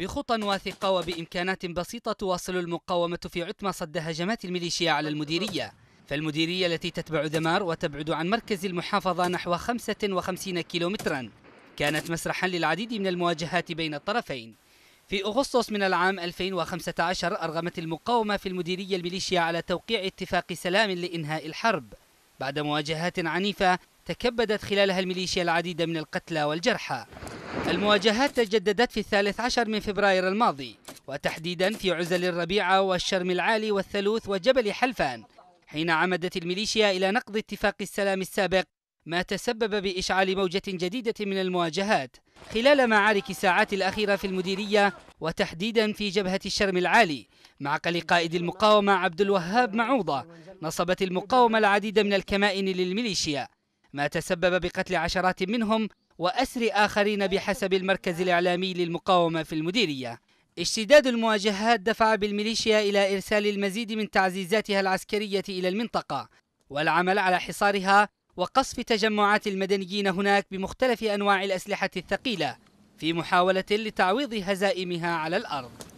بخطى واثقة وبإمكانات بسيطة تواصل المقاومة في عتمة صد هجمات الميليشيا على المديرية فالمديرية التي تتبع دمار وتبعد عن مركز المحافظة نحو 55 كيلومترا كانت مسرحا للعديد من المواجهات بين الطرفين في أغسطس من العام 2015 أرغمت المقاومة في المديرية الميليشيا على توقيع اتفاق سلام لإنهاء الحرب بعد مواجهات عنيفة تكبدت خلالها الميليشيا العديد من القتلى والجرحى المواجهات تجددت في الثالث عشر من فبراير الماضي وتحديدا في عزل الربيعة والشرم العالي والثلوث وجبل حلفان حين عمدت الميليشيا إلى نقض اتفاق السلام السابق ما تسبب بإشعال موجة جديدة من المواجهات خلال معارك الساعات الأخيرة في المديرية وتحديدا في جبهة الشرم العالي معقل قائد المقاومة عبد الوهاب معوضة نصبت المقاومة العديد من الكمائن للميليشيا ما تسبب بقتل عشرات منهم وأسر آخرين بحسب المركز الإعلامي للمقاومة في المديرية اشتداد المواجهات دفع بالميليشيا إلى إرسال المزيد من تعزيزاتها العسكرية إلى المنطقة والعمل على حصارها وقصف تجمعات المدنيين هناك بمختلف أنواع الأسلحة الثقيلة في محاولة لتعويض هزائمها على الأرض